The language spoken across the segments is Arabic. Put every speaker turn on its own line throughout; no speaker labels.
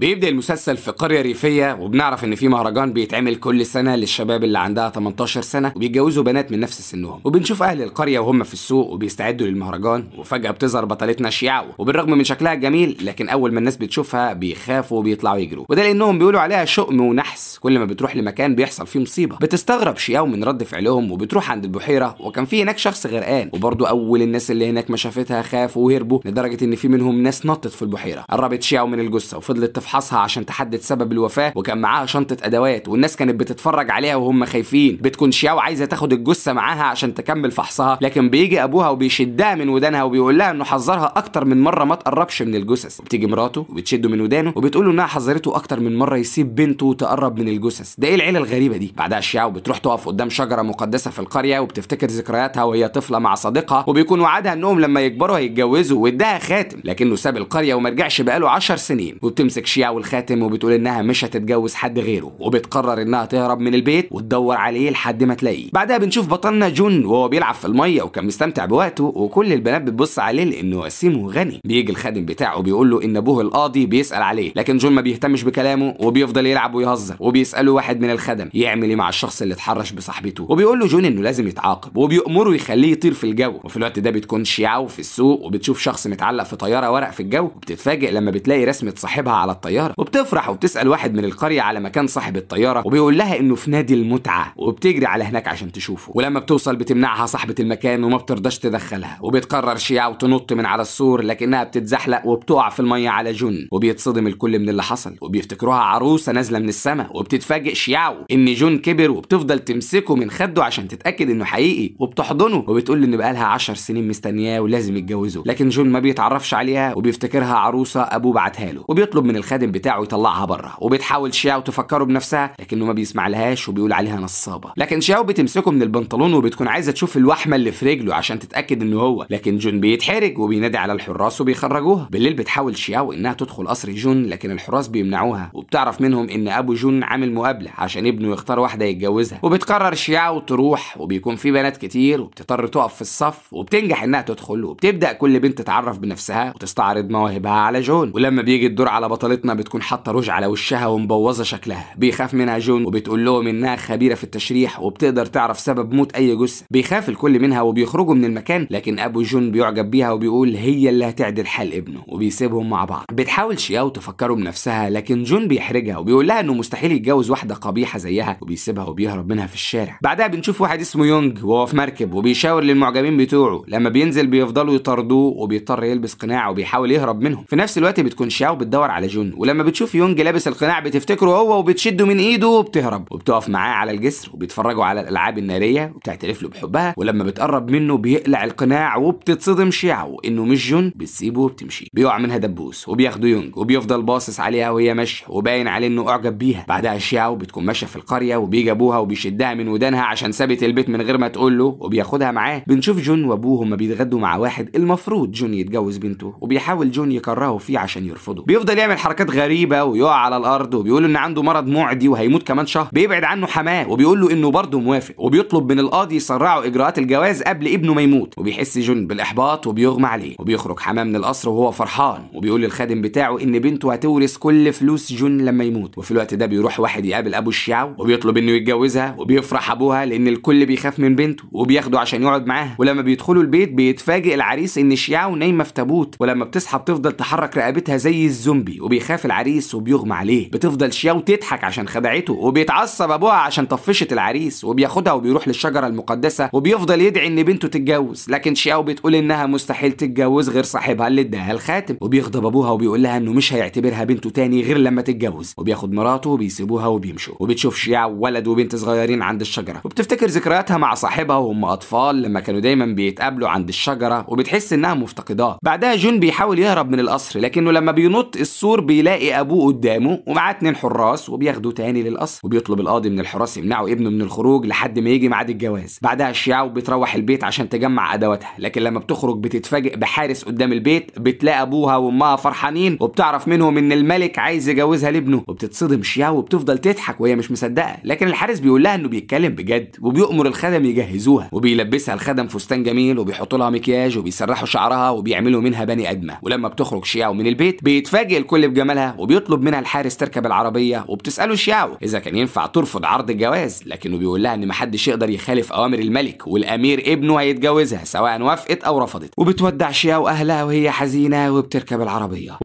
بيبدأ المسلسل في قرية ريفية وبنعرف إن في مهرجان بيتعمل كل سنة للشباب اللي عندها 18 سنة وبيتجوزوا بنات من نفس سنهم وبنشوف أهل القرية وهم في السوق وبيستعدوا للمهرجان وفجأة بتظهر بطلتنا شياو وبالرغم من شكلها الجميل لكن أول ما الناس بتشوفها بيخافوا وبيطلعوا يجروا وده لأنهم بيقولوا عليها شؤم ونحس كل ما بتروح لمكان بيحصل فيه مصيبة بتستغرب شياو من رد فعلهم وبتروح عند البحيرة وكان في هناك شخص غرقان وبرضه أول الناس اللي هناك ما شافتها خافوا وهربوا لدرجة إن في منهم ناس نطت في البحيرة قربت شياو من الجثة وفضلت يفحصها عشان تحدد سبب الوفاه وكان معاها شنطه ادوات والناس كانت بتتفرج عليها وهم خايفين بتكون شياو عايزه تاخد الجثه معاها عشان تكمل فحصها لكن بيجي ابوها وبيشدها من ودانها وبيقول لها انه حذرها اكتر من مره ما تقربش من الجثث وبتيجي مراته وبتشده من ودانه وبتقول له انها حذرته اكتر من مره يسيب بنته وتقرب من الجثث ده ايه العيله الغريبه دي بعدها شياو بتروح تقف قدام شجره مقدسه في القريه وبتفتكر ذكرياتها وهي طفله مع صديقها وبيكون وعدها انهم لما يكبروا هيتجوزوا واداها خاتم لكنه ساب القريه وما رجعش بقاله 10 سنين وبتمسك الشيعة والخاتم وبتقول انها مش هتتجوز حد غيره وبتقرر انها تهرب من البيت وتدور عليه لحد ما تلاقيه بعدها بنشوف بطلنا جون وهو بيلعب في الميه وكان مستمتع بوقته وكل البنات بتبص عليه لانه وسيم وغني بيجي الخادم بتاعه بيقول له ان ابوه القاضي بيسال عليه لكن جون ما بيهتمش بكلامه وبيفضل يلعب ويهزر وبيساله واحد من الخدم يعمل ايه مع الشخص اللي اتحرش بصاحبته وبيقول له جون انه لازم يتعاقب وبيامره يخليه يطير في الجو وفي الوقت ده بتكون شيعه في السوق وبتشوف شخص متعلق في طياره ورق في الجو وبتتفاجئ لما بتلاقي رسمه صاحبها على الطيارة الطياره وبتفرح وبتسال واحد من القريه على مكان صاحب الطياره وبيقول لها انه في نادي المتعه وبتجري على هناك عشان تشوفه ولما بتوصل بتمنعها صاحبه المكان وما بترضاش تدخلها وبتقرر شياع وتنط من على السور لكنها بتتزحلق وبتقع في الميه على جون وبيتصدم الكل من اللي حصل وبيفتكروها عروسه نازله من السماء وبتتفاجئ شياو ان جون كبر وبتفضل تمسكه من خده عشان تتاكد انه حقيقي وبتحضنه وبتقول ان بقالها 10 سنين مستنياه ولازم يتجوزه لكن جون ما بيتعرفش عليها وبيفتكرها عروسه ابوه بعتها له وبيطلب من الخادم الخادم بتاعه يطلعها بره وبتحاول شياو تفكره بنفسها لكنه ما بيسمعلهاش وبيقول عليها نصابه لكن شياو بتمسكه من البنطلون وبتكون عايزه تشوف الوحمه اللي في رجله عشان تتاكد انه هو لكن جون بيتحرج وبينادي على الحراس وبيخرجوها بالليل بتحاول شياو انها تدخل قصر جون لكن الحراس بيمنعوها وبتعرف منهم ان ابو جون عامل مقابله عشان ابنه يختار واحده يتجوزها وبتقرر شياو تروح وبيكون في بنات كتير وبتضطر تقف في الصف وبتنجح انها تدخل وبتبدا كل بنت تتعرف بنفسها وتستعرض مواهبها على جون ولما بيجي الدور على بطلتنا فاطمة بتكون حاطه روج على وشها ومبوظه شكلها بيخاف منها جون وبتقول لهم انها خبيره في التشريح وبتقدر تعرف سبب موت اي جثه بيخاف الكل منها وبيخرجوا من المكان لكن ابو جون بيعجب بيها وبيقول هي اللي هتعدل حال ابنه وبيسيبهم مع بعض بتحاول شياو تفكره بنفسها لكن جون بيحرجها وبيقول لها انه مستحيل يتجوز واحده قبيحه زيها وبيسيبها وبيهرب منها في الشارع بعدها بنشوف واحد اسمه يونج وهو في مركب وبيشاور للمعجبين بتوعه لما بينزل بيفضلوا يطاردوه وبيضطر يلبس قناع وبيحاول يهرب منهم في نفس الوقت بتكون شياو بتدور على جون يون ولما بتشوف يونج لابس القناع بتفتكره هو وبتشده من ايده وبتهرب وبتقف معاه على الجسر وبيتفرجوا على الالعاب الناريه وبتعترف له بحبها ولما بتقرب منه بيقلع القناع وبتتصدم شيعو انه مش جون بتسيبه وبتمشي بيقع منها دبوس وبياخده يونج وبيفضل باصص عليها وهي ماشيه وباين عليه انه اعجب بيها بعدها شيعو بتكون ماشيه في القريه وبيجي ابوها وبيشدها من ودانها عشان سابت البيت من غير ما تقول له وبياخدها معاه بنشوف جون وابوه هما بيتغدوا مع واحد المفروض جون يتجوز بنته وبيحاول جون يكرهه فيه عشان يرفضه بيفضل يعمل حركات حركات غريبه ويقع على الارض وبيقول ان عنده مرض معدي وهيموت كمان شهر بيبعد عنه حماه وبيقول له انه برضه موافق وبيطلب من القاضي يسرعه اجراءات الجواز قبل ابنه ما يموت وبيحس جون بالاحباط وبيغمى عليه وبيخرج حماه من القصر وهو فرحان وبيقول للخادم بتاعه ان بنته هتورث كل فلوس جون لما يموت وفي الوقت ده بيروح واحد يقابل ابو الشعو وبيطلب انه يتجوزها وبيفرح ابوها لان الكل بيخاف من بنته وبياخده عشان يقعد معاها ولما بيدخلوا البيت بيتفاجئ العريس ان الشعو نايمه في تابوت ولما بتصحى بتفضل تحرك رقبتها زي الزومبي وبيخ بيخاف العريس وبيغمى عليه بتفضل شياو تضحك عشان خدعته وبيتعصب ابوها عشان طفشت العريس وبياخدها وبيروح للشجره المقدسه وبيفضل يدعي ان بنته تتجوز لكن شياو بتقول انها مستحيل تتجوز غير صاحبها اللي اداها الخاتم وبيغضب ابوها وبيقول لها انه مش هيعتبرها بنته تاني غير لما تتجوز وبياخد مراته وبيسيبوها وبيمشوا وبتشوف شياو ولد وبنت صغيرين عند الشجره وبتفتكر ذكرياتها مع صاحبها وهم اطفال لما كانوا دايما بيتقابلوا عند الشجره وبتحس انها مفتقداه بعدها جون بيحاول يهرب من القصر لكنه لما بينط السور بي بيلاقي ابوه قدامه ومعاه اتنين حراس وبياخدوا تاني للقصر وبيطلب القاضي من الحراس يمنعوا ابنه من الخروج لحد ما يجي ميعاد الجواز بعدها الشيعة بتروح البيت عشان تجمع ادواتها لكن لما بتخرج بتتفاجئ بحارس قدام البيت بتلاقي ابوها وامها فرحانين وبتعرف منهم ان الملك عايز يجوزها لابنه وبتتصدم شيعة وبتفضل تضحك وهي مش مصدقه لكن الحارس بيقول لها انه بيتكلم بجد وبيؤمر الخدم يجهزوها وبيلبسها الخدم فستان جميل وبيحطوا لها مكياج وبيسرحوا شعرها وبيعملوا منها بني ادمه ولما بتخرج شيعة من البيت بيتفاجئ الكل بجمال جمالها وبيطلب منها الحارس تركب العربيه وبتساله شياو اذا كان ينفع ترفض عرض الجواز لكنه بيقول لها ان محدش يقدر يخالف اوامر الملك والامير ابنه هيتجوزها سواء وافقت او رفضت وبتودع شياو اهلها وهي حزينه وبتركب العربيه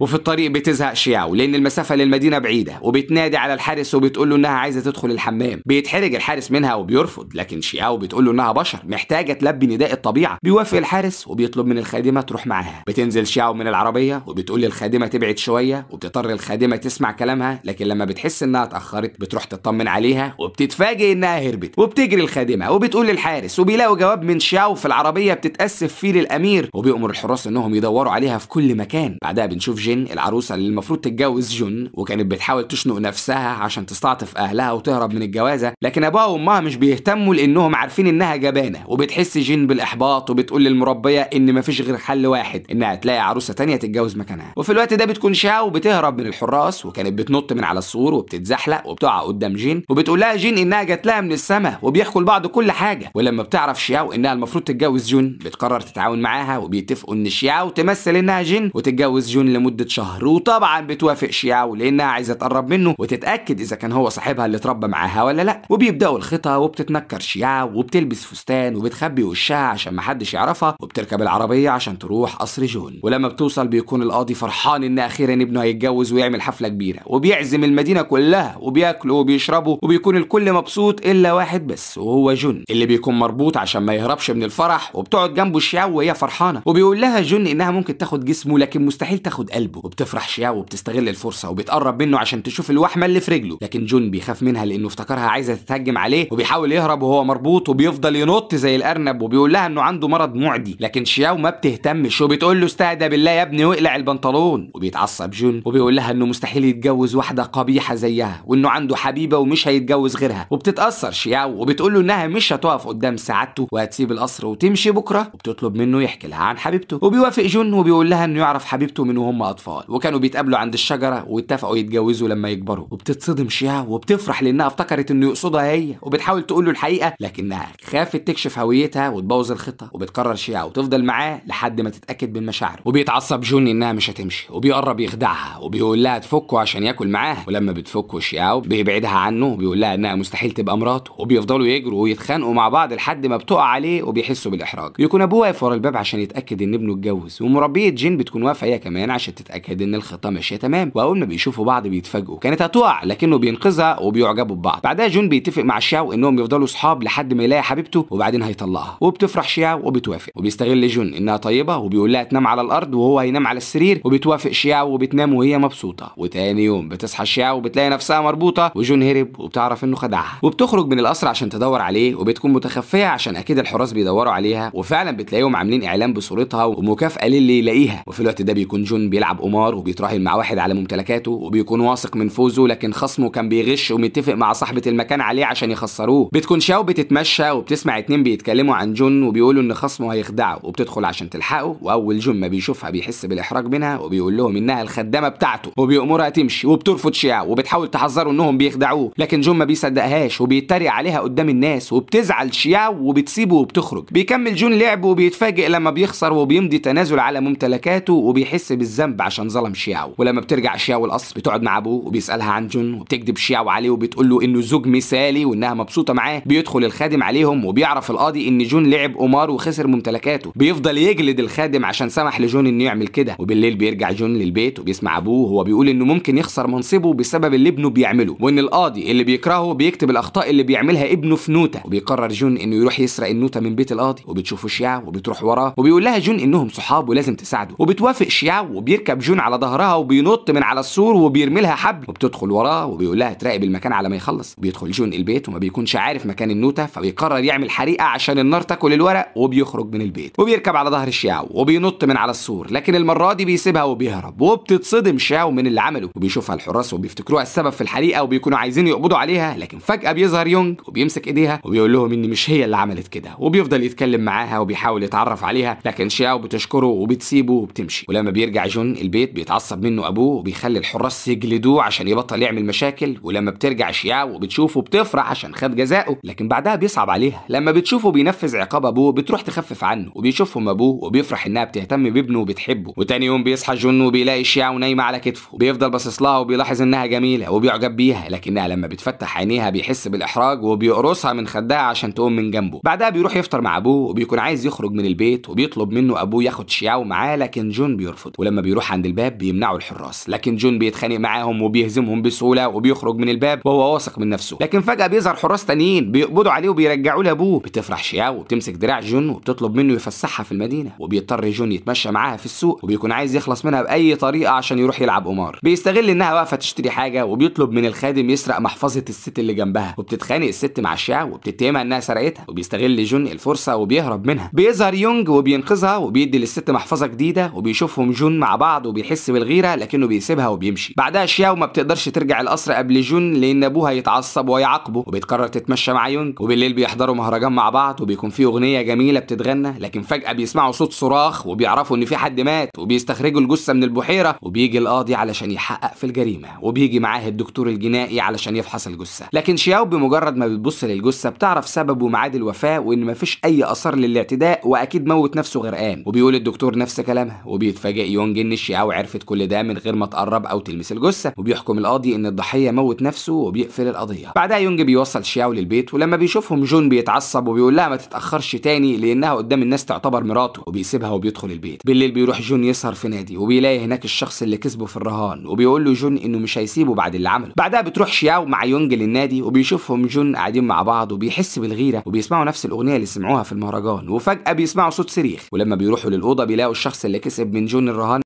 وفي الطريق بتزهق شياو لان المسافه للمدينه بعيده وبتنادي على الحارس وبتقول له انها عايزه تدخل الحمام بيتحرج الحارس منها وبيرفض لكن شياو بتقول له انها بشر محتاجه تلبي نداء الطبيعه بيوافق الحارس وبيطلب من الخادمه تروح معاها بتنزل شياو من العربيه وبتقول للخادمه تبعد شويه وبتضطر الخادمه تسمع كلامها لكن لما بتحس انها اتاخرت بتروح تطمن عليها وبتتفاجئ انها هربت وبتجري الخادمه وبتقول للحارس وبيلاقوا جواب من شياو في العربيه بتتاسف فيه للامير وبيأمر الحراس انهم يدوروا عليها في كل مكان بعدها بنشوف جين العروسة اللي المفروض تتجوز جون وكانت بتحاول تشنق نفسها عشان تستعطف أهلها وتهرب من الجوازة لكن أبوها وأمها مش بيهتموا لأنهم عارفين إنها جبانة وبتحس جين بالإحباط وبتقول للمربية إن مفيش غير حل واحد إنها تلاقي عروسة تانية تتجوز مكانها وفي الوقت ده بتكون شاو بتهرب من الحراس وكانت بتنط من على السور وبتتزحلق وبتقع قدام جين وبتقول لها جين إنها جات لها من السماء وبيحكوا لبعض كل حاجة ولما بتعرف شياو إنها المفروض تتجوز جون بتقرر تتعاون معاها وبيتفقوا إن شياو تمثل إنها جين وتتجوز جون لمدة لمدة شهر وطبعا بتوافق شياو لأنها عايزة تقرب منه وتتأكد إذا كان هو صاحبها اللي اتربى معاها ولا لأ وبيبدأوا الخطة وبتتنكر شياو وبتلبس فستان وبتخبي وشها عشان محدش يعرفها وبتركب العربية عشان تروح قصر جون ولما بتوصل بيكون القاضي فرحان إن أخيرا ابنه هيتجوز ويعمل حفلة كبيرة وبيعزم المدينة كلها وبياكلوا وبيشربوا وبيكون الكل مبسوط إلا واحد بس وهو جون اللي بيكون مربوط عشان ما يهربش من الفرح وبتقعد جنبه شياو وهي فرحانة وبيقول لها جون إنها ممكن تاخد جسمه لكن مستحيل تاخد قلبه قلبه وبتفرح شياو وبتستغل الفرصه وبتقرب منه عشان تشوف الوحمه اللي في رجله لكن جون بيخاف منها لانه افتكرها عايزه تتهجم عليه وبيحاول يهرب وهو مربوط وبيفضل ينط زي الارنب وبيقول لها انه عنده مرض معدي لكن شياو ما بتهتمش وبتقول له استهدى بالله يا ابني واقلع البنطلون وبيتعصب جون وبيقول لها انه مستحيل يتجوز واحده قبيحه زيها وانه عنده حبيبه ومش هيتجوز غيرها وبتتاثر شياو وبتقول له انها مش هتقف قدام سعادته وهتسيب القصر وتمشي بكره وبتطلب منه يحكي لها عن حبيبته وبيوافق جون وبيقول لها انه يعرف حبيبته من وهم الأطفال وكانوا بيتقابلوا عند الشجره واتفقوا يتجوزوا لما يكبروا وبتتصدم شيا وبتفرح لانها افتكرت انه يقصدها هي وبتحاول تقول له الحقيقه لكنها خافت تكشف هويتها وتبوظ الخطه وبتقرر شيا وتفضل معاه لحد ما تتاكد من مشاعره وبيتعصب جوني انها مش هتمشي وبيقرب يخدعها وبيقول لها تفكه عشان ياكل معاها ولما بتفكه شيا بيبعدها عنه وبيقول لها انها مستحيل تبقى مراته وبيفضلوا يجروا ويتخانقوا مع بعض لحد ما بتقع عليه وبيحسوا بالاحراج يكون ابوه واقف ورا الباب عشان يتاكد ان ابنه اتجوز ومربيه جين بتكون واقفه هي كمان عشان تتأكد إن الخطة ماشية تمام وأول ما بيشوفوا بعض بيتفاجئوا كانت هتقع لكنه بينقذها وبيعجبوا ببعض بعدها جون بيتفق مع شاو إنهم يفضلوا صحاب لحد ما يلاقي حبيبته وبعدين هيطلقها وبتفرح شاو وبتوافق وبيستغل جون إنها طيبة وبيقول لها تنام على الأرض وهو هينام على السرير وبتوافق شاو وبتنام وهي مبسوطة وتاني يوم بتصحى شاو وبتلاقي نفسها مربوطة وجون هرب وبتعرف إنه خدعها وبتخرج من القصر عشان تدور عليه وبتكون متخفية عشان أكيد الحراس بيدوروا عليها وفعلا بتلاقيهم عاملين إعلان بصورتها ومكافأة للي يلاقيها وفي الوقت ده بيكون جون بيلعب بيلعب قمار وبيتراهن مع واحد على ممتلكاته وبيكون واثق من فوزه لكن خصمه كان بيغش ومتفق مع صاحبه المكان عليه عشان يخسروه بتكون شاو بتتمشى وبتسمع اتنين بيتكلموا عن جون وبيقولوا ان خصمه هيخدعه وبتدخل عشان تلحقه واول جون ما بيشوفها بيحس بالاحراج منها وبيقول لهم انها الخدامه بتاعته وبيأمرها تمشي وبترفض شياو وبتحاول تحذره انهم بيخدعوه لكن جون ما بيصدقهاش وبيتريق عليها قدام الناس وبتزعل شياو وبتسيبه وبتخرج بيكمل جون لعبه وبيتفاجئ لما بيخسر وبيمضي تنازل على ممتلكاته وبيحس بالذنب ذنب عشان ظلم شياو ولما بترجع شياو القصر بتقعد مع ابوه وبيسالها عن جون وبتكذب شياو عليه وبتقول له انه زوج مثالي وانها مبسوطه معاه بيدخل الخادم عليهم وبيعرف القاضي ان جون لعب قمار وخسر ممتلكاته بيفضل يجلد الخادم عشان سمح لجون انه يعمل كده وبالليل بيرجع جون للبيت وبيسمع ابوه وهو بيقول انه ممكن يخسر منصبه بسبب اللي ابنه بيعمله وان القاضي اللي بيكرهه بيكتب الاخطاء اللي بيعملها ابنه في نوته وبيقرر جون انه يروح يسرق النوته من بيت القاضي وبتشوفه شياو وبتروح وراه وبيقول لها جون انهم صحاب ولازم تساعده وبتوافق شياو وبيركب بيركب جون على ظهرها وبينط من على السور وبيرمي لها حبل وبتدخل وراه وبيقول لها تراقب المكان على ما يخلص بيدخل جون البيت وما بيكونش عارف مكان النوته فبيقرر يعمل حريقه عشان النار تاكل الورق وبيخرج من البيت وبيركب على ظهر شياو وبينط من على السور لكن المره دي بيسيبها وبيهرب وبتتصدم شياو من اللي عمله وبيشوفها الحراس وبيفتكروها السبب في الحريقه وبيكونوا عايزين يقبضوا عليها لكن فجاه بيظهر يونج وبيمسك ايديها وبيقول لهم ان مش هي اللي عملت كده وبيفضل يتكلم معاها وبيحاول يتعرف عليها لكن شياو بتشكره وبتسيبه وبتمشي ولما بيرجع جون البيت بيتعصب منه ابوه وبيخلي الحراس يجلدوه عشان يبطل يعمل مشاكل ولما بترجع شياع وبتشوفه بتفرح عشان خد جزائه لكن بعدها بيصعب عليها لما بتشوفه بينفذ عقاب ابوه بتروح تخفف عنه وبيشوفهم ابوه وبيفرح انها بتهتم بابنه وبتحبه وتاني يوم بيصحى جون وبيلاقي شياع ونايمه على كتفه وبيفضل باصص لها وبيلاحظ انها جميله وبيعجب بيها لكنها لما بتفتح عينيها بيحس بالاحراج وبيقرصها من خدها عشان تقوم من جنبه بعدها بيروح يفطر مع ابوه وبيكون عايز يخرج من البيت وبيطلب منه ابوه ياخد شياو معاه لكن جون بيرفض ولما بيروح بيروح عند الباب بيمنعه الحراس لكن جون بيتخانق معاهم وبيهزمهم بسهوله وبيخرج من الباب وهو واثق من نفسه لكن فجاه بيظهر حراس تانيين بيقبضوا عليه وبيرجعوه لابوه بتفرح شياو وبتمسك دراع جون وبتطلب منه يفسحها في المدينه وبيضطر جون يتمشى معاها في السوق وبيكون عايز يخلص منها باي طريقه عشان يروح يلعب قمار بيستغل انها واقفه تشتري حاجه وبيطلب من الخادم يسرق محفظه الست اللي جنبها وبتتخانق الست مع شياو وبتتهمها انها سرقتها وبيستغل جون الفرصه وبيهرب منها بيظهر يونج وبينقذها وبيدي للست محفظه جديده وبيشوفهم جون مع بعض بعض وبيحس بالغيره لكنه بيسيبها وبيمشي بعدها شياو ما بتقدرش ترجع القصر قبل جون لان ابوها يتعصب ويعاقبه وبتقرر تتمشى مع يونج وبالليل بيحضروا مهرجان مع بعض وبيكون فيه اغنيه جميله بتتغنى لكن فجاه بيسمعوا صوت صراخ وبيعرفوا ان في حد مات وبيستخرجوا الجثه من البحيره وبيجي القاضي علشان يحقق في الجريمه وبيجي معاه الدكتور الجنائي علشان يفحص الجثه لكن شياو بمجرد ما بتبص للجثه بتعرف سبب وميعاد الوفاه وان مفيش اي اثار للاعتداء واكيد موت نفسه غرقان وبيقول الدكتور نفس كلامها وبيتفاجئ يونج ان وشها وعرفت كل ده من غير ما تقرب او تلمس الجثه وبيحكم القاضي ان الضحيه موت نفسه وبيقفل القضيه بعدها يونج بيوصل شياو للبيت ولما بيشوفهم جون بيتعصب وبيقول لها ما تتاخرش تاني لانها قدام الناس تعتبر مراته وبيسيبها وبيدخل البيت بالليل بيروح جون يسهر في نادي وبيلاقي هناك الشخص اللي كسبه في الرهان وبيقول له جون انه مش هيسيبه بعد اللي عمله بعدها بتروح شياو مع يونج للنادي وبيشوفهم جون قاعدين مع بعض وبيحس بالغيره وبيسمعوا نفس الاغنيه اللي سمعوها في المهرجان وفجاه بيسمعوا صوت صريخ ولما بيروحوا للاوضه بيلاقوا الشخص اللي كسب من جون الرهان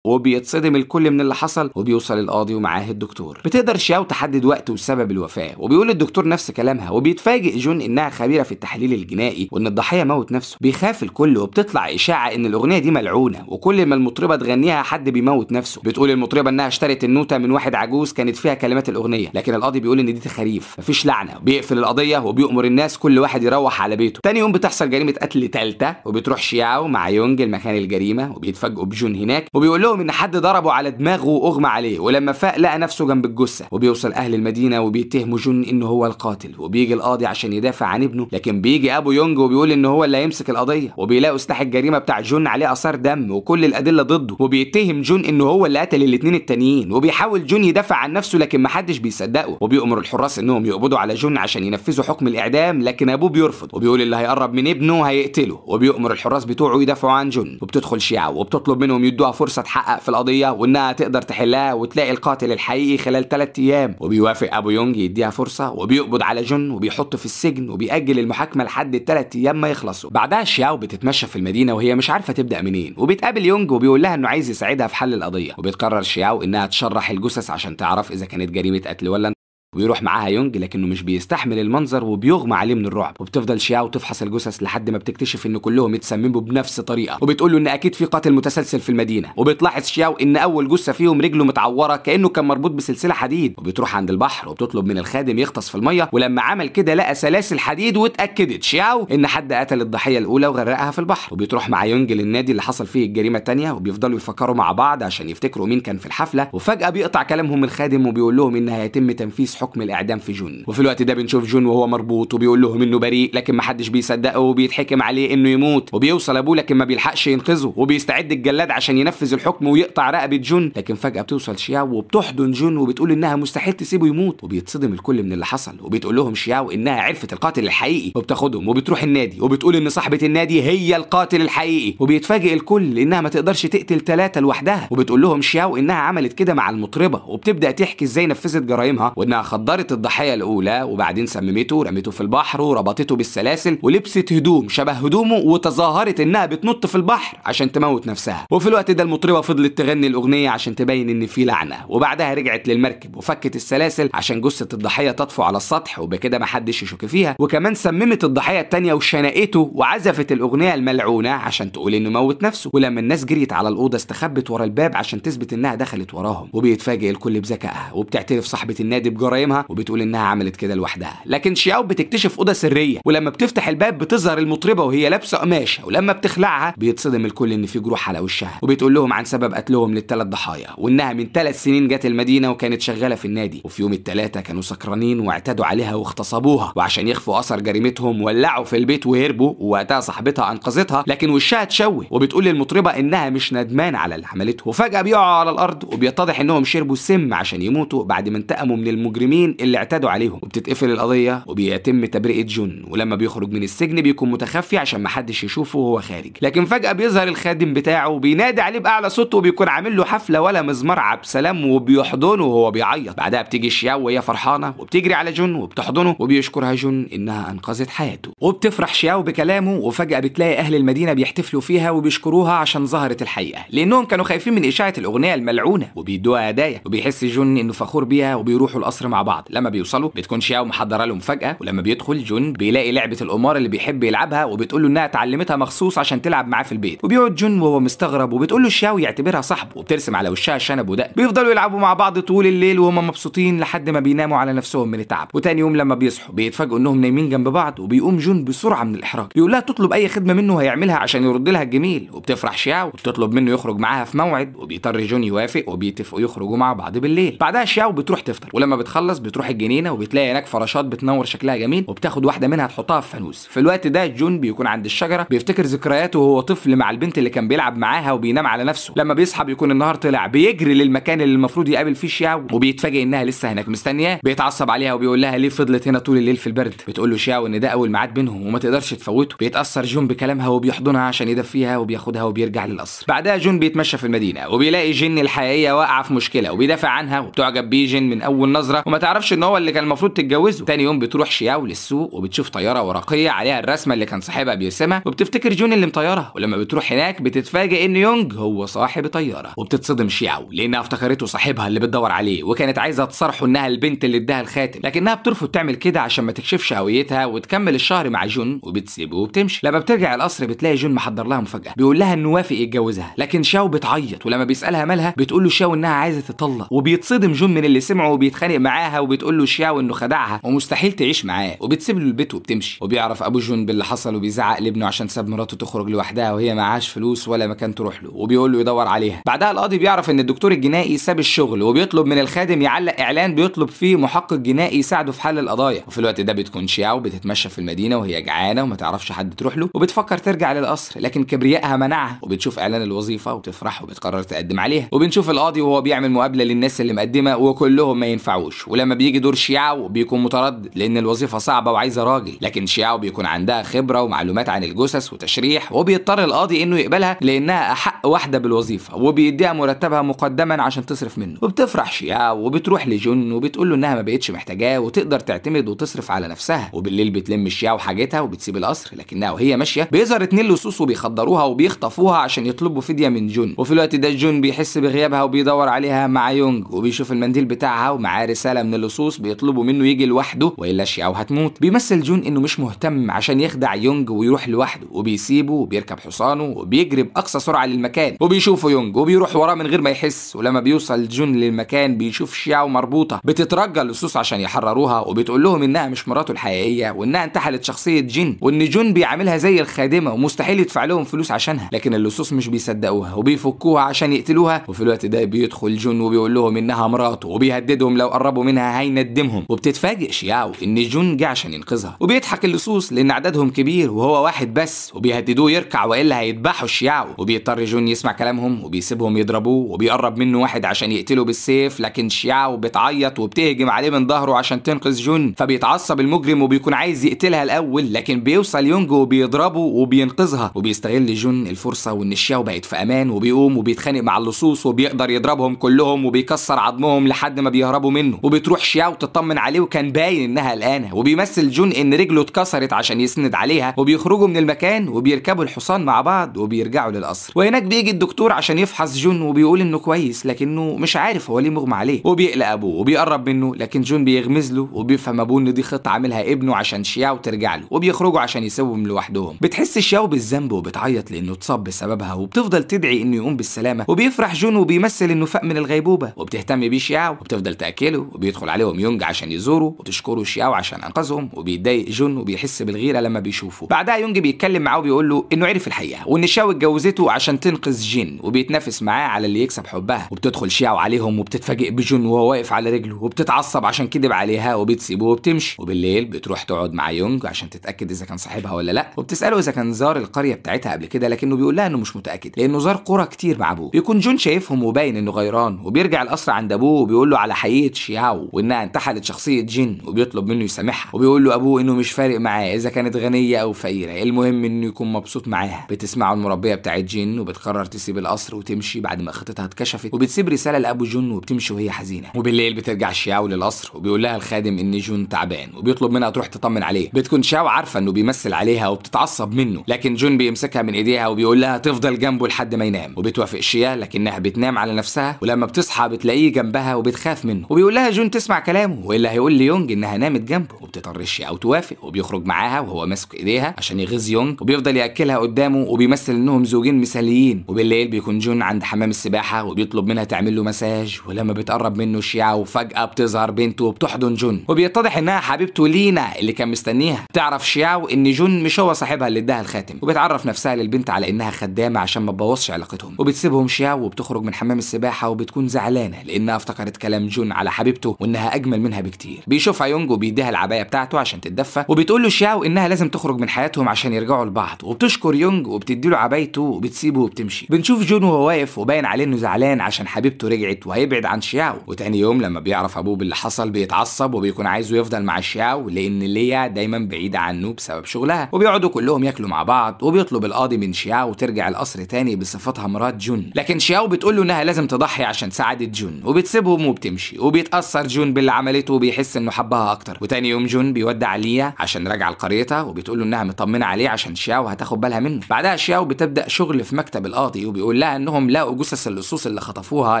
وبيتصدم الكل من اللي حصل وبيوصل القاضي ومعاه الدكتور بتقدر شياو تحدد وقت وسبب الوفاه وبيقول الدكتور نفس كلامها وبيتفاجئ جون انها خبيره في التحليل الجنائي وان الضحيه موت نفسه بيخاف الكل وبتطلع اشاعه ان الاغنيه دي ملعونه وكل ما المطربه تغنيها حد بيموت نفسه بتقول المطربه انها اشترت النوته من واحد عجوز كانت فيها كلمات الاغنيه لكن القاضي بيقول ان دي تخاريف مفيش لعنه بيقفل القضيه وبيؤمر الناس كل واحد يروح على بيته تاني يوم بتحصل جريمه قتل ثالثه وبتروح شياو مع يونج المكان الجريمه وبيتفاجئوا بجون هناك وبيقول لقوا ان حد ضربه على دماغه واغمى عليه ولما فاق لقى نفسه جنب الجثه وبيوصل اهل المدينه وبيتهموا جون ان هو القاتل وبيجي القاضي عشان يدافع عن ابنه لكن بيجي ابو يونج وبيقول ان هو اللي هيمسك القضيه وبيلاقوا سلاح الجريمه بتاع جون عليه اثار دم وكل الادله ضده وبيتهم جون ان هو اللي قتل الاثنين التانيين وبيحاول جون يدافع عن نفسه لكن محدش بيصدقه وبيأمر الحراس انهم يقبضوا على جون عشان ينفذوا حكم الاعدام لكن ابوه بيرفض وبيقول اللي هيقرب من ابنه هيقتله وبيأمر الحراس بتوعه يدافعوا عن جون وبتدخل شيعه وبتطلب منهم يدوها فرصه تتحقق في القضيه وانها تقدر تحلها وتلاقي القاتل الحقيقي خلال ثلاث ايام وبيوافق ابو يونج يديها فرصه وبيقبض على جون وبيحطه في السجن وبيأجل المحاكمه لحد الثلاث ايام ما يخلصوا بعدها شياو بتتمشى في المدينه وهي مش عارفه تبدا منين وبتقابل يونج وبيقول لها انه عايز يساعدها في حل القضيه وبتقرر شياو انها تشرح الجثث عشان تعرف اذا كانت جريمه قتل ولا ويروح معاها يونج لكنه مش بيستحمل المنظر وبيغمى عليه من الرعب وبتفضل شياو تفحص الجثث لحد ما بتكتشف ان كلهم اتسمموا بنفس الطريقه وبتقول له ان اكيد في قاتل متسلسل في المدينه وبتلاحظ شياو ان اول جثه فيهم رجله متعوره كانه كان مربوط بسلسله حديد وبتروح عند البحر وبتطلب من الخادم يغطس في الميه ولما عمل كده لقى سلاسل حديد واتاكدت شياو ان حد قتل الضحيه الاولى وغرقها في البحر وبتروح مع يونج للنادي اللي حصل فيه الجريمه الثانيه وبيفضلوا يفكروا مع بعض عشان يفتكروا مين كان في الحفله وفجاه بيقطع كلامهم الخادم وبيقول لهم ان هيتم تنفيذ حكم الاعدام في جون وفي الوقت ده بنشوف جون وهو مربوط وبيقول لهم انه بريء لكن ما حدش بيصدقه وبيتحكم عليه انه يموت وبيوصل ابوه لكن ما بيلحقش ينقذه وبيستعد الجلاد عشان ينفذ الحكم ويقطع رقبه جون لكن فجاه بتوصل شياو وبتحضن جون وبتقول انها مستحيل تسيبه يموت وبيتصدم الكل من اللي حصل وبتقول لهم شياو انها عرفت القاتل الحقيقي وبتاخدهم وبتروح النادي وبتقول ان صاحبه النادي هي القاتل الحقيقي وبيتفاجئ الكل انها ما تقدرش تقتل ثلاثه لوحدها وبتقول لهم شياو انها عملت كده مع المطربه وبتبدا تحكي ازاي نفذت جرائمها وانها خدرت الضحية الأولى وبعدين سممته ورميته في البحر وربطته بالسلاسل ولبست هدوم شبه هدومه وتظاهرت إنها بتنط في البحر عشان تموت نفسها وفي الوقت ده المطربة فضلت تغني الأغنية عشان تبين إن في لعنة وبعدها رجعت للمركب وفكت السلاسل عشان جثة الضحية تطفو على السطح وبكده محدش يشك فيها وكمان سممت الضحية التانية وشنقته وعزفت الأغنية الملعونة عشان تقول إنه موت نفسه ولما الناس جريت على الأوضة استخبت ورا الباب عشان تثبت إنها دخلت وراهم وبيتفاجئ الكل بذكائها وبتعترف صاحبة النادي بجرايم بتكلمها وبتقول انها عملت كده لوحدها لكن شياو بتكتشف اوضه سريه ولما بتفتح الباب بتظهر المطربه وهي لابسه قماشه ولما بتخلعها بيتصدم الكل ان في جروح على وشها وبتقول لهم عن سبب قتلهم للثلاث ضحايا وانها من ثلاث سنين جت المدينه وكانت شغاله في النادي وفي يوم الثلاثه كانوا سكرانين واعتدوا عليها واغتصبوها وعشان يخفوا اثر جريمتهم ولعوا في البيت وهربوا ووقتها صاحبتها انقذتها لكن وشها اتشوه وبتقول للمطربه انها مش ندمان على اللي عملته وفجاه بيقعوا على الارض وبيتضح انهم شربوا السم عشان يموتوا بعد ما انتقموا من المجرمين مين اللي اعتدوا عليهم وبتتقفل القضيه وبيتم تبرئه جون ولما بيخرج من السجن بيكون متخفي عشان محدش يشوفه وهو خارج لكن فجاه بيظهر الخادم بتاعه وبينادي عليه باعلى صوته وبيكون عامل له حفله ولا مزمار عبسلام وبيحضنه وهو بيعيط بعدها بتيجي شياو وهي فرحانه وبتجري على جون وبتحضنه وبيشكرها جون انها انقذت حياته وبتفرح شياو بكلامه وفجاه بتلاقي اهل المدينه بيحتفلوا فيها وبيشكروها عشان ظهرت الحقيقه لانهم كانوا خايفين من اشاعه الاغنيه الملعونه وبيدوها هدايا وبيحس جون انه فخور بيها وبيروحوا القصر مع بعض لما بيوصلوا بتكون شياو محضره له مفاجاه ولما بيدخل جون بيلاقي لعبه القمار اللي بيحب يلعبها وبتقول له انها اتعلمتها مخصوص عشان تلعب معاه في البيت وبيقعد جون وهو مستغرب وبتقول له شياو يعتبرها صاحبه وبترسم على وشها شنب ودق بيفضلوا يلعبوا مع بعض طول الليل وهم مبسوطين لحد ما بيناموا على نفسهم من التعب وتاني يوم لما بيصحوا بيتفاجئوا انهم نايمين جنب بعض وبيقوم جون بسرعه من الاحراج بيقول لها تطلب اي خدمه منه هيعملها عشان يرد لها الجميل وبتفرح شياو وبتطلب منه يخرج معاها في موعد وبيضطر جون يوافق وبيتفقوا يخرجوا مع بعض بالليل بعدها شياو بتروح تفطر ولما بتخلص بتخلص بتروح الجنينه وبتلاقي هناك فراشات بتنور شكلها جميل وبتاخد واحده منها تحطها في فانوس في الوقت ده جون بيكون عند الشجره بيفتكر ذكرياته وهو طفل مع البنت اللي كان بيلعب معاها وبينام على نفسه لما بيصحى بيكون النهار طلع بيجري للمكان اللي المفروض يقابل فيه شياو وبيتفاجئ انها لسه هناك مستنياه بيتعصب عليها وبيقول لها ليه فضلت هنا طول الليل في البرد بتقول له شياو ان ده اول ميعاد بينهم وما تقدرش تفوته بيتاثر جون بكلامها وبيحضنها عشان يدفيها وبياخدها وبيرجع للقصر بعدها جون بيتمشى في المدينه وبيلاقي جن الحقيقيه واقعه في مشكله وبيدافع عنها وبتعجب بيه جن من اول نظره وما تعرفش ان هو اللي كان المفروض تتجوزه تاني يوم بتروح شياو للسوق وبتشوف طياره ورقيه عليها الرسمه اللي كان صاحبها بيرسمها وبتفتكر جون اللي مطيرها ولما بتروح هناك بتتفاجئ ان يونج هو صاحب طياره وبتتصدم شياو لانها افتكرته صاحبها اللي بتدور عليه وكانت عايزه تصارحه انها البنت اللي اداها الخاتم لكنها بترفض تعمل كده عشان ما تكشفش هويتها وتكمل الشهر مع جون وبتسيبه وبتمشي لما بترجع القصر بتلاقي جون محضر لها مفاجاه بيقول لها انه وافق يتجوزها لكن شاو بتعيط ولما بيسالها مالها بتقول له شاو انها عايزه تطلق وبيتصدم جون من اللي سمعه وبيتخانق معاها معاها وبتقول له شياو انه خدعها ومستحيل تعيش معاه وبتسيب له البيت وبتمشي وبيعرف ابو جون باللي حصل وبيزعق لابنه عشان ساب مراته تخرج لوحدها وهي معهاش فلوس ولا مكان تروح له وبيقول له يدور عليها بعدها القاضي بيعرف ان الدكتور الجنائي ساب الشغل وبيطلب من الخادم يعلق اعلان بيطلب فيه محقق جنائي يساعده في حل القضايا وفي الوقت ده بتكون شياو بتتمشى في المدينه وهي جعانه وما تعرفش حد تروح له وبتفكر ترجع للقصر لكن كبريائها منعها وبتشوف اعلان الوظيفه وبتفرح وبتقرر تقدم عليها وبنشوف القاضي وهو بيعمل مقابله للناس اللي مقدمه وكلهم ما ينفعوش ولما بيجي دور شياو بيكون متردد لان الوظيفه صعبه وعايزه راجل لكن شياو بيكون عندها خبره ومعلومات عن الجثث وتشريح وبيضطر القاضي انه يقبلها لانها احق واحده بالوظيفه وبيديها مرتبها مقدما عشان تصرف منه وبتفرح شياو وبتروح لجون وبتقول له انها ما بقتش محتاجاه وتقدر تعتمد وتصرف على نفسها وبالليل بتلم شياو حاجتها وبتسيب القصر لكنها وهي ماشيه بيظهر اتنين لصوص وبيخدروها وبيخطفوها عشان يطلبوا فديه من جون وفي الوقت ده جون بيحس بغيابها وبيدور عليها مع يونج وبيشوف المنديل بتاعها ومعاه رساله من اللصوص بيطلبوا منه يجي لوحده والا شياو وهتموت بيمثل جون انه مش مهتم عشان يخدع يونج ويروح لوحده وبيسيبه وبيركب حصانه وبيجري باقصى سرعه للمكان وبيشوفه يونج وبيروح وراه من غير ما يحس ولما بيوصل جون للمكان بيشوف شياو مربوطه بتترجى اللصوص عشان يحرروها وبتقول لهم انها مش مراته الحقيقيه وانها انتحلت شخصيه جين وان جون بيعاملها زي الخادمه ومستحيل يدفع لهم فلوس عشانها لكن اللصوص مش بيصدقوها وبيفكوها عشان يقتلوها وفي الوقت ده بيدخل جون وبيقول لهم انها مراته وبيهددهم لو قربوا منها منها هيندمهم وبتتفاجئ شياو ان جون جه عشان ينقذها وبيضحك اللصوص لان عددهم كبير وهو واحد بس وبيهددوه يركع والا هيذبحوا شياو وبيضطر جون يسمع كلامهم وبيسيبهم يضربوه وبيقرب منه واحد عشان يقتله بالسيف لكن شياو بتعيط وبتهجم عليه من ظهره عشان تنقذ جون فبيتعصب المجرم وبيكون عايز يقتلها الاول لكن بيوصل يونج وبيضربه وبينقذها وبيستغل جون الفرصه وان شياو بقت في امان وبيقوم وبيتخانق مع اللصوص وبيقدر يضربهم كلهم وبيكسر عظمهم لحد ما بيهربوا منه وبت بتروح شياو تطمن عليه وكان باين انها قلقانه وبيمثل جون ان رجله اتكسرت عشان يسند عليها وبيخرجوا من المكان وبيركبوا الحصان مع بعض وبيرجعوا للقصر وهناك بيجي الدكتور عشان يفحص جون وبيقول انه كويس لكنه مش عارف هو ليه مغمى عليه وبيقلق ابوه وبيقرب منه لكن جون بيغمز له وبيفهم ابوه ان دي خطه عاملها ابنه عشان شياو ترجع له وبيخرجوا عشان يسيبهم لوحدهم بتحس شياو بالذنب وبتعيط لانه اتصاب بسببها وبتفضل تدعي انه يقوم بالسلامه وبيفرح جون وبيمثل انه فاق من الغيبوبه وبتهتم بيه شياو وبتفضل تاكله بيدخل عليهم يونج عشان يزوره وتشكره شياو عشان انقذهم وبيتضايق جون وبيحس بالغيره لما بيشوفه بعدها يونج بيتكلم معاه وبيقول له انه عرف الحقيقه وان شياو اتجوزته عشان تنقذ جين وبيتنافس معاه على اللي يكسب حبها وبتدخل شياو عليهم وبتتفاجئ بجون وهو واقف على رجله وبتتعصب عشان كدب عليها وبتسيبه وبتمشي وبالليل بتروح تقعد مع يونج عشان تتاكد اذا كان صاحبها ولا لا وبتساله اذا كان زار القريه بتاعتها قبل كده لكنه بيقول لها انه مش متاكد لانه زار قرى كتير مع ابوه بيكون جون شايفهم وباين انه غيران وبيرجع القصر عند ابوه وبيقول له على حقيقه شياو بتاعه وانها انتحلت شخصيه جن وبيطلب منه يسامحها وبيقول له ابوه انه مش فارق معاه اذا كانت غنيه او فقيره المهم انه يكون مبسوط معاها بتسمعه المربيه بتاعت جن وبتقرر تسيب القصر وتمشي بعد ما خطتها اتكشفت وبتسيب رساله لابو جون وبتمشي وهي حزينه وبالليل بترجع شياو للقصر وبيقول لها الخادم ان جون تعبان وبيطلب منها تروح تطمن عليه بتكون شاو عارفه انه بيمثل عليها وبتتعصب منه لكن جون بيمسكها من ايديها وبيقول لها تفضل جنبه لحد ما ينام وبتوافق شيا لكنها بتنام على نفسها ولما بتصحى بتلاقيه جنبها وبتخاف منه وبيقول لها جون جون تسمع كلامه والا هيقول ليونج انها نامت جنبه وبتطرش او توافق وبيخرج معاها وهو ماسك ايديها عشان يغيظ يونج وبيفضل ياكلها قدامه وبيمثل انهم زوجين مثاليين وبالليل بيكون جون عند حمام السباحه وبيطلب منها تعمل له مساج ولما بتقرب منه شيعه وفجاه بتظهر بنته وبتحضن جون وبيتضح انها حبيبته لينا اللي كان مستنيها تعرف شيعه ان جون مش هو صاحبها اللي اداها الخاتم وبتعرف نفسها للبنت على انها خدامه عشان ما تبوظش علاقتهم وبتسيبهم شيعه وبتخرج من حمام السباحه وبتكون زعلانه لانها افتكرت كلام جون على حبيبته وانها اجمل منها بكتير بيشوفها يونج وبيديها العبايه بتاعته عشان تتدفى وبتقول له شياو انها لازم تخرج من حياتهم عشان يرجعوا لبعض وبتشكر يونج وبتديله عبايته وبتسيبه وبتمشي بنشوف جون وهو واقف وباين عليه انه زعلان عشان حبيبته رجعت وهيبعد عن شياو وتاني يوم لما بيعرف ابوه باللي حصل بيتعصب وبيكون عايزه يفضل مع شياو لان ليا دايما بعيده عنه بسبب شغلها وبيقعدوا كلهم ياكلوا مع بعض وبيطلب القاضي من شياو ترجع القصر تاني بصفتها مرات جون لكن شياو بتقول له انها لازم تضحي عشان تساعد جون وبتسيبهم وبتمشي وبيتاثر صار جون باللي عملته وبيحس انه حبها اكتر وتاني يوم جون بيودع ليا عشان راجع لقريتها وبتقول له انها مطمنه عليه عشان شياو هتاخد بالها منه بعدها شياو بتبدا شغل في مكتب القاضي وبيقول لها انهم لقوا جثث اللصوص اللي خطفوها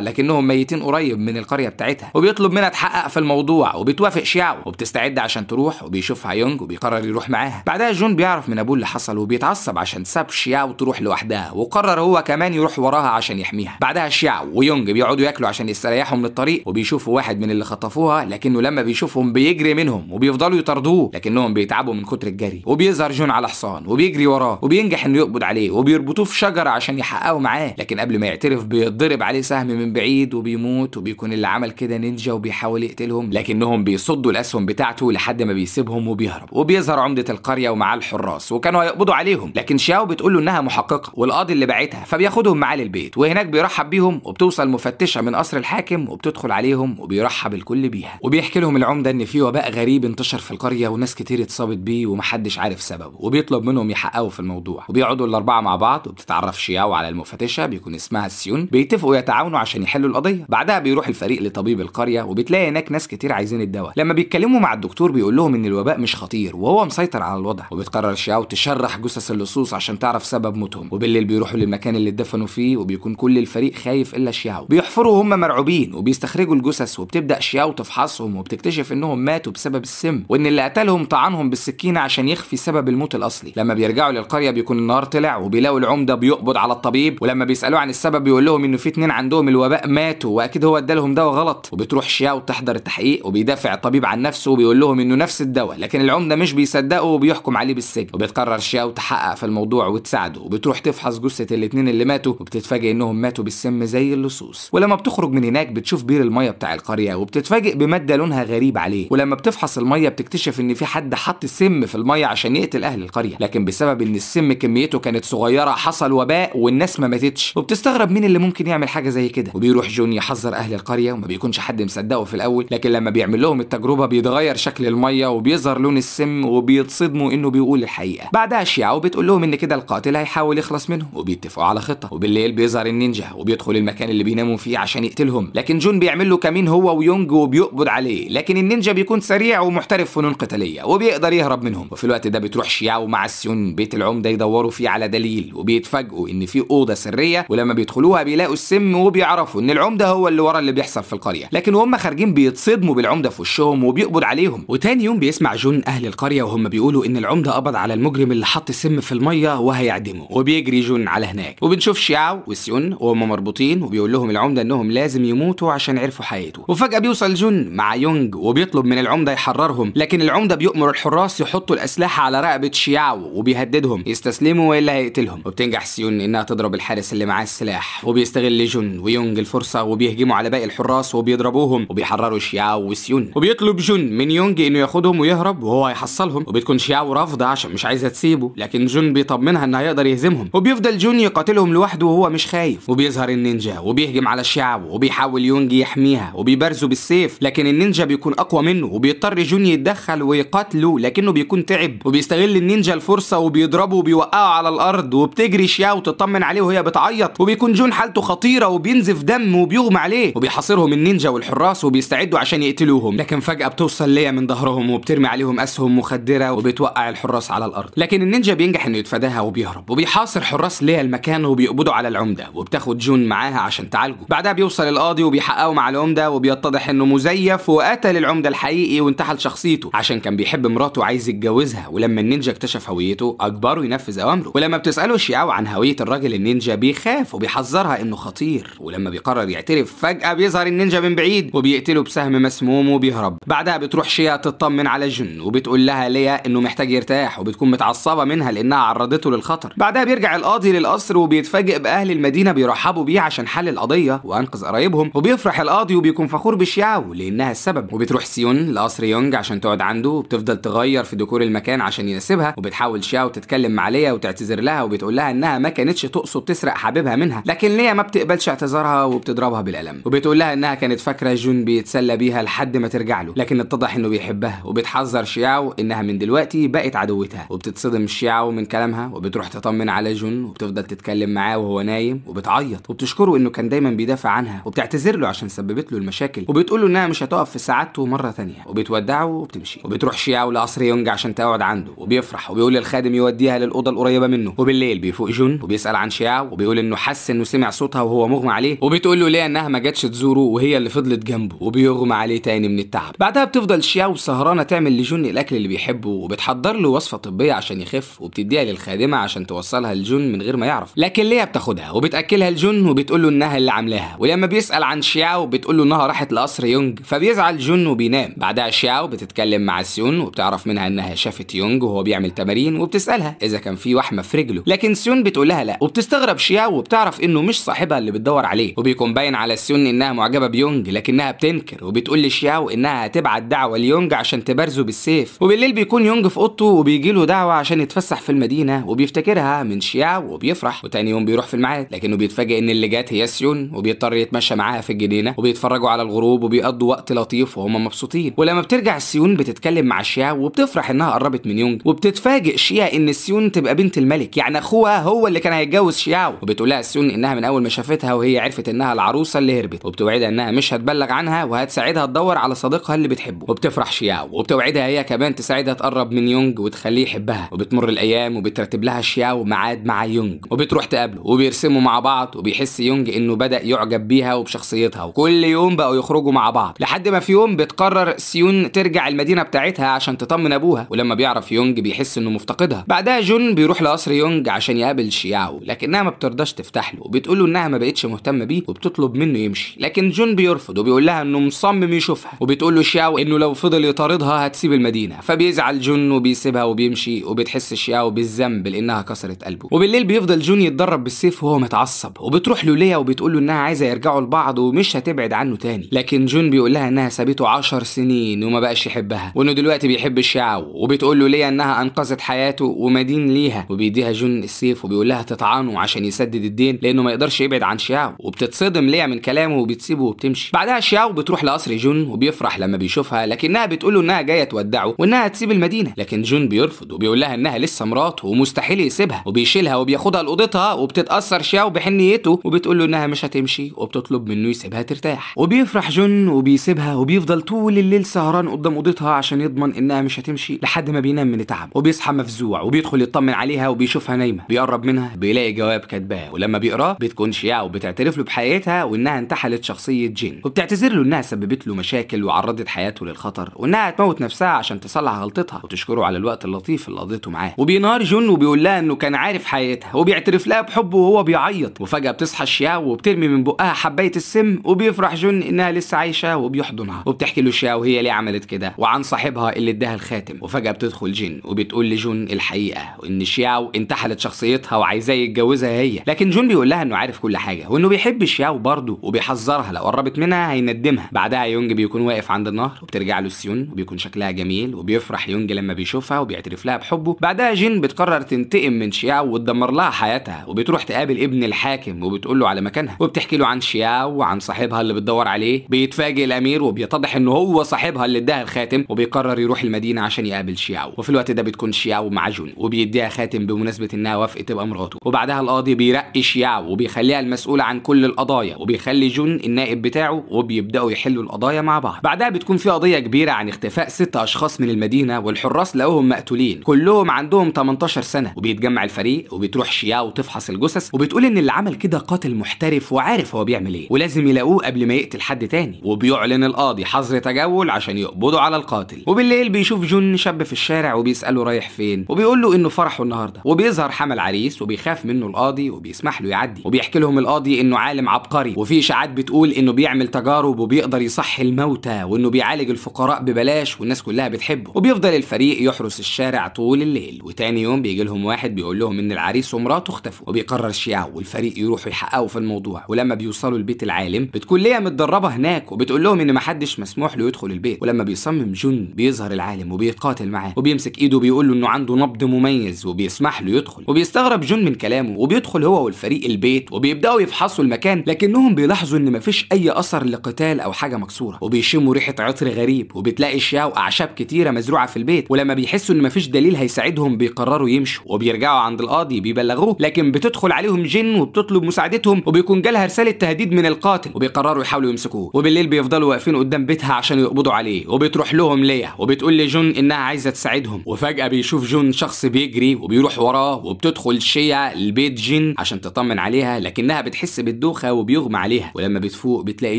لكنهم ميتين قريب من القريه بتاعتها وبيطلب منها تحقق في الموضوع وبتوافق شياو وبتستعد عشان تروح وبيشوفها يونج وبيقرر يروح معاها بعدها جون بيعرف من ابوه اللي حصل وبيتعصب عشان ساب شياو تروح لوحدها وقرر هو كمان يروح وراها عشان يحميها بعدها شياو ويونج بيقعدوا ياكلوا عشان يستريحوا من الطريق وبيشوفوا واحد من اللي خطفوها لكنه لما بيشوفهم بيجري منهم وبيفضلوا يطاردوه لكنهم بيتعبوا من كتر الجري وبيظهر جون على حصان وبيجري وراه وبينجح انه يقبض عليه وبيربطوه في شجره عشان يحققوا معاه لكن قبل ما يعترف بيتضرب عليه سهم من بعيد وبيموت وبيكون اللي عمل كده نينجا وبيحاول يقتلهم لكنهم بيصدوا الاسهم بتاعته لحد ما بيسيبهم وبيهرب وبيظهر عمده القريه ومعاه الحراس وكانوا هيقبضوا عليهم لكن شاو بتقول له انها محققه والقاضي اللي باعتها فبياخدهم معاه للبيت وهناك بيرحب بيهم وبتوصل مفتشه من قصر الحاكم وبتدخل عليهم وبيرحب الكل بيها وبيحكي لهم العمده ان في وباء غريب انتشر في القريه وناس كتير اتصابت بيه ومحدش عارف سببه وبيطلب منهم يحققوا في الموضوع وبيقعدوا الاربعه مع بعض وبتتعرف شياو على المفتشه بيكون اسمها سيون بيتفقوا يتعاونوا عشان يحلوا القضيه بعدها بيروح الفريق لطبيب القريه وبتلاقي هناك ناس كتير عايزين الدواء لما بيتكلموا مع الدكتور بيقول لهم ان الوباء مش خطير وهو مسيطر على الوضع وبتقرر شياو تشرح جثث اللصوص عشان تعرف سبب موتهم وبالليل بيروحوا للمكان اللي اتدفنوا فيه وبيكون كل الفريق خايف الا شياو بيحفروا هم مرعوبين وبيستخرجوا الجثث وبتبدا الاشياء وتفحصهم وبتكتشف انهم ماتوا بسبب السم وان اللي قتلهم طعنهم بالسكينه عشان يخفي سبب الموت الاصلي لما بيرجعوا للقريه بيكون النار طلع وبيلاقوا العمده بيقبض على الطبيب ولما بيسالوه عن السبب بيقول لهم انه في اتنين عندهم الوباء ماتوا واكيد هو ادالهم دواء غلط وبتروح شياو وتحضر التحقيق وبيدافع الطبيب عن نفسه وبيقول لهم انه نفس الدواء لكن العمده مش بيصدقه وبيحكم عليه بالسجن وبتقرر شياو وتحقق في الموضوع وتساعده وبتروح تفحص جثه الاثنين اللي ماتوا وبتتفاجئ انهم ماتوا بالسم زي اللصوص ولما بتخرج من هناك بتشوف بير الميه بتاع القريه وبتت بتتفاجئ بماده لونها غريب عليه ولما بتفحص الميه بتكتشف ان في حد حط سم في الميه عشان يقتل اهل القريه لكن بسبب ان السم كميته كانت صغيره حصل وباء والناس ما ماتتش وبتستغرب مين اللي ممكن يعمل حاجه زي كده وبيروح جون يحذر اهل القريه وما بيكونش حد مصدقه في الاول لكن لما بيعمل لهم التجربه بيتغير شكل الميه وبيظهر لون السم وبيتصدموا انه بيقول الحقيقه بعدها شيعة وبتقول لهم ان كده القاتل هيحاول يخلص منهم وبيتفقوا على خطه وبالليل بيظهر النينجا وبيدخل المكان اللي بيناموا فيه عشان يقتلهم لكن جون بيعمل له كمين هو ويونج كونج وبيقبض عليه لكن النينجا بيكون سريع ومحترف فنون قتاليه وبيقدر يهرب منهم وفي الوقت ده بتروح شياو مع السيون بيت العمده يدوروا فيه على دليل وبيتفاجئوا ان في اوضه سريه ولما بيدخلوها بيلاقوا السم وبيعرفوا ان العمده هو اللي ورا اللي بيحصل في القريه لكن وهم خارجين بيتصدموا بالعمده في وشهم وبيقبض عليهم وتاني يوم بيسمع جون اهل القريه وهم بيقولوا ان العمده قبض على المجرم اللي حط سم في الميه وهيعدمه وبيجري جون على هناك وبنشوف شياو والسيون وهم مربوطين وبيقول لهم العمده انهم لازم يموتوا عشان عرفوا حياته وفجاه بيوصل جون مع يونج وبيطلب من العمدة يحررهم لكن العمدة بيؤمر الحراس يحطوا الأسلحة على رقبة شياو وبيهددهم يستسلموا وإلا هيقتلهم وبتنجح سيون إنها تضرب الحارس اللي معاه السلاح وبيستغل جون ويونج الفرصة وبيهجموا على باقي الحراس وبيضربوهم وبيحرروا شياو وسيون وبيطلب جون من يونج إنه ياخدهم ويهرب وهو هيحصلهم وبتكون شياو رافضة عشان مش عايزة تسيبه لكن جون بيطمنها إنه هيقدر يهزمهم وبيفضل جون يقاتلهم لوحده وهو مش خايف وبيظهر النينجا وبيهجم على شياو وبيحاول يونج يحميها وبيبرزوا وبيبارزوا بالسيف لكن النينجا بيكون اقوى منه وبيضطر جوني يتدخل ويقاتله لكنه بيكون تعب وبيستغل النينجا الفرصه وبيضربه وبيوقعه على الارض وبتجري شياو وتطمن عليه وهي بتعيط وبيكون جون حالته خطيره وبينزف دم وبيغمى عليه وبيحاصرهم النينجا والحراس وبيستعدوا عشان يقتلوهم لكن فجاه بتوصل ليا من ظهرهم وبترمي عليهم اسهم مخدره وبتوقع الحراس على الارض لكن النينجا بينجح انه يتفاداها وبيهرب وبيحاصر حراس ليا المكان وبيقبضوا على العمده وبتاخد جون معاها عشان تعالجه بعدها بيوصل القاضي وبيحققوا مع العمده وبيتضح انه مزيف وقتل العمده الحقيقي وانتحل شخصيته عشان كان بيحب مراته وعايز يتجوزها ولما النينجا اكتشف هويته اجبره ينفذ اوامره ولما بتساله شياو عن هويه الراجل النينجا بيخاف وبيحذرها انه خطير ولما بيقرر يعترف فجاه بيظهر النينجا من بعيد وبيقتله بسهم مسموم وبيهرب بعدها بتروح شيا تطمن على جن وبتقول لها ليا انه محتاج يرتاح وبتكون متعصبه منها لانها عرضته للخطر بعدها بيرجع القاضي للقصر وبيتفاجئ باهل المدينه بيرحبوا بيه عشان حل القضيه وانقذ قرايبهم وبيفرح القاضي وبيكون فخور بشيا ولانها السبب وبتروح سيون لقصر يونج عشان تقعد عنده وبتفضل تغير في ديكور المكان عشان يناسبها وبتحاول شاو تتكلم مع ليا وتعتذر لها وبتقول لها انها ما كانتش تقصد تسرق حبيبها منها لكن ليا ما بتقبلش اعتذارها وبتضربها بالقلم وبتقول لها انها كانت فاكره جون بيتسلى بيها لحد ما ترجع له لكن اتضح انه بيحبها وبتحذر شياو انها من دلوقتي بقت عدوتها وبتتصدم شياو من كلامها وبتروح تطمن على جون وبتفضل تتكلم معاه وهو نايم وبتعيط وبتشكره انه كان دايما بيدافع عنها وبتعتذر له عشان سببت له المشاكل وبتقول بتقول له انها مش هتقف في سعادته مره ثانيه وبتودعه وبتمشي وبتروح شياو لقصر يونج عشان تقعد عنده وبيفرح وبيقول للخادم يوديها للاوضه القريبه منه وبالليل بيفوق جون وبيسال عن شياو وبيقول انه حس انه سمع صوتها وهو مغمى عليه وبتقول له ليه انها ما جاتش تزوره وهي اللي فضلت جنبه وبيغمى عليه تاني من التعب بعدها بتفضل شياو سهرانه تعمل لجون الاكل اللي بيحبه وبتحضر له وصفه طبيه عشان يخف وبتديها للخادمه عشان توصلها لجون من غير ما يعرف لكن ليه بتاخدها وبتاكلها لجون وبتقول له انها اللي عاملاها ولما بيسال عن شياو بتقول له انها راحت لقصر قصر يونج فبيزعل جون وبينام بعدها شياو بتتكلم مع سيون وبتعرف منها انها شافت يونج وهو بيعمل تمارين وبتسالها اذا كان في وحمه في رجله لكن سيون بتقول لها لا وبتستغرب شياو وبتعرف انه مش صاحبها اللي بتدور عليه وبيكون باين على سيون انها معجبه بيونج لكنها بتنكر وبتقول لشياو انها هتبعت دعوه ليونج عشان تبرزه بالسيف وبالليل بيكون يونج في اوضته وبيجي له دعوه عشان يتفسح في المدينه وبيفتكرها من شياو وبيفرح وتاني يوم بيروح في الميعاد لكنه بيتفاجئ ان اللي جات هي سيون وبيضطر يتمشى معاها في الجنينه وبيتفرجوا على الغروب وبيقضوا وقت لطيف وهم مبسوطين ولما بترجع السيون بتتكلم مع شيا وبتفرح انها قربت من يونج وبتتفاجئ شيا ان السيون تبقى بنت الملك يعني اخوها هو اللي كان هيتجوز شياو وبتقولها السيون انها من اول ما شافتها وهي عرفت انها العروسه اللي هربت وبتوعدها انها مش هتبلغ عنها وهتساعدها تدور على صديقها اللي بتحبه وبتفرح شياو وبتوعدها هي كمان تساعدها تقرب من يونج وتخليه يحبها وبتمر الايام وبترتب لها شياو ميعاد مع يونج وبتروح تقابله وبيرسموا مع بعض وبيحس يونج انه بدا يعجب بيها وبشخصيتها وكل يوم بقوا يخرجوا مع بعض لحد ما في يوم بتقرر سيون ترجع المدينه بتاعتها عشان تطمن ابوها ولما بيعرف يونج بيحس انه مفتقدها بعدها جون بيروح لقصر يونج عشان يقابل شياو لكنها ما بترضاش تفتح له وبتقول له انها ما بقتش مهتمه بيه وبتطلب منه يمشي لكن جون بيرفض وبيقول لها انه مصمم يشوفها وبتقول له شياو انه لو فضل يطاردها هتسيب المدينه فبيزعل جون وبيسيبها وبيمشي وبتحس شياو بالذنب لانها كسرت قلبه وبالليل بيفضل جون يتدرب بالسيف وهو متعصب وبتروح له ليا وبتقول له انها عايزه يرجعوا لبعض ومش هتبعد عنه تاني لكن جون بيقول لها انها سابته 10 سنين وما بقاش يحبها وانه دلوقتي بيحب الشعو وبتقول له ليا انها انقذت حياته ومدين ليها وبيديها جون السيف وبيقول لها تطعنه عشان يسدد الدين لانه ما يقدرش يبعد عن شياو وبتتصدم ليا من كلامه وبتسيبه وبتمشي بعدها شياو بتروح لقصر جون وبيفرح لما بيشوفها لكنها بتقول له انها جايه تودعه وانها تسيب المدينه لكن جون بيرفض وبيقول لها انها لسه مراته ومستحيل يسيبها وبيشيلها وبياخدها لاوضتها وبتتاثر شياو بحنيته وبتقول له انها مش هتمشي وبتطلب منه يسيبها ترتاح وبيفرح جون بيكون وبيسيبها وبيفضل طول الليل سهران قدام اوضتها عشان يضمن انها مش هتمشي لحد ما بينام من تعب وبيصحى مفزوع وبيدخل يطمن عليها وبيشوفها نايمه بيقرب منها بيلاقي جواب كاتباه ولما بيقراه بتكون شيعه وبتعترف له بحقيقتها وانها انتحلت شخصيه جين وبتعتذر له انها سببت له مشاكل وعرضت حياته للخطر وانها هتموت نفسها عشان تصلح غلطتها وتشكره على الوقت اللطيف اللي قضيته معاه وبينهار جون وبيقول لها انه كان عارف حقيقتها وبيعترف لها بحبه وهو بيعيط وفجاه بتصحى الشياو وبترمي من بقها حبايه السم وبيفرح جون انها لسه عايشه وبيحضنها وبتحكي له شيا وهي ليه عملت كده وعن صاحبها اللي اداها الخاتم وفجاه بتدخل جن وبتقول لجون الحقيقه وان شياو انتحلت شخصيتها وعايزاه يتجوزها هي لكن جون بيقول لها انه عارف كل حاجه وانه بيحب شياو برضه وبيحذرها لو قربت منها هيندمها بعدها يونج بيكون واقف عند النهر وبترجع له سيون وبيكون شكلها جميل وبيفرح يونج لما بيشوفها وبيعترف لها بحبه بعدها جين بتقرر تنتقم من شياو وتدمر لها حياتها وبتروح تقابل ابن الحاكم وبتقول له على مكانها وبتحكي له عن شياو وعن صاحبها اللي بتدور عليه بيت بيتفاجئ الامير وبيتضح ان هو صاحبها اللي اداها الخاتم وبيقرر يروح المدينه عشان يقابل شياو وفي الوقت ده بتكون شياو مع جون وبيديها خاتم بمناسبه انها وافقت تبقى مراته وبعدها القاضي بيرقي شياو وبيخليها المسؤوله عن كل القضايا وبيخلي جون النائب بتاعه وبيبداوا يحلوا القضايا مع بعض بعدها بتكون في قضيه كبيره عن اختفاء ست اشخاص من المدينه والحراس لقوهم مقتولين كلهم عندهم 18 سنه وبيتجمع الفريق وبتروح شياو تفحص الجثث وبتقول ان اللي عمل كده قاتل محترف وعارف هو بيعمل ايه ولازم يلاقوه قبل ما يقتل حد تاني وبيعلن القاضي حظر تجول عشان يقبضوا على القاتل وبالليل بيشوف جون شاب في الشارع وبيساله رايح فين وبيقول له انه فرحه النهارده وبيظهر حمل عريس وبيخاف منه القاضي وبيسمح له يعدي وبيحكي لهم القاضي انه عالم عبقري وفي اشاعات بتقول انه بيعمل تجارب وبيقدر يصحي الموتى وانه بيعالج الفقراء ببلاش والناس كلها بتحبه وبيفضل الفريق يحرس الشارع طول الليل وتاني يوم بيجي لهم واحد بيقول لهم ان العريس ومراته اختفوا وبيقرر شياعه والفريق يروحوا يحققوا في الموضوع ولما بيوصلوا لبيت العالم بتكون ليا متدربه هناك وبتقول لهم ان محدش مسموح له يدخل البيت ولما بيصمم جون بيظهر العالم وبيقاتل معاه وبيمسك ايده بيقول له انه عنده نبض مميز وبيسمح له يدخل وبيستغرب جون من كلامه وبيدخل هو والفريق البيت وبيبداوا يفحصوا المكان لكنهم بيلاحظوا ان مفيش اي اثر لقتال او حاجه مكسوره وبيشموا ريحه عطر غريب وبتلاقي اشياء واعشاب كتيره مزروعه في البيت ولما بيحسوا ان مفيش دليل هيساعدهم بيقرروا يمشوا وبيرجعوا عند القاضي بيبلغوه لكن بتدخل عليهم جن وبتطلب مساعدتهم وبيكون جالها رساله تهديد من القاتل وبيقرروا يحاولوا يمسكوه وبالليل بالليل بيفضلوا واقفين قدام بيتها عشان يقبضوا عليه وبتروح لهم ليا وبتقول لجون انها عايزه تساعدهم وفجاه بيشوف جون شخص بيجري وبيروح وراه وبتدخل شيا لبيت جين عشان تطمن عليها لكنها بتحس بالدوخه وبيغمى عليها ولما بتفوق بتلاقي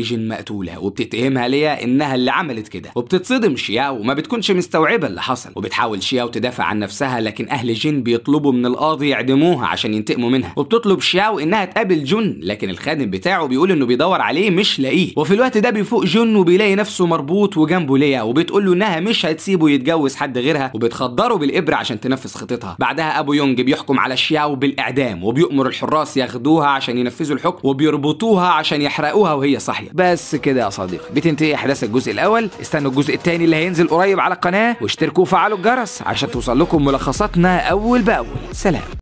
جين مقتوله وبتتهمها ليا انها اللي عملت كده وبتتصدم شيا وما بتكونش مستوعبه اللي حصل وبتحاول شيا وتدافع عن نفسها لكن اهل جين بيطلبوا من القاضي يعدموها عشان ينتقموا منها وبتطلب شياو انها تقابل جون لكن الخادم بتاعه بيقول انه بيدور عليه مش لاقيه وفي الوقت ده ده بيفوق جون وبيلاقي نفسه مربوط وجنبه ليا وبتقول له انها مش هتسيبه يتجوز حد غيرها وبتخدره بالابره عشان تنفذ خطتها بعدها ابو يونج بيحكم على شياو بالاعدام وبيؤمر الحراس ياخدوها عشان ينفذوا الحكم وبيربطوها عشان يحرقوها وهي صاحيه بس كده يا صديقي بتنتهي احداث الجزء الاول استنوا الجزء الثاني اللي هينزل قريب على القناه واشتركوا وفعلوا الجرس عشان توصل لكم ملخصاتنا اول باول سلام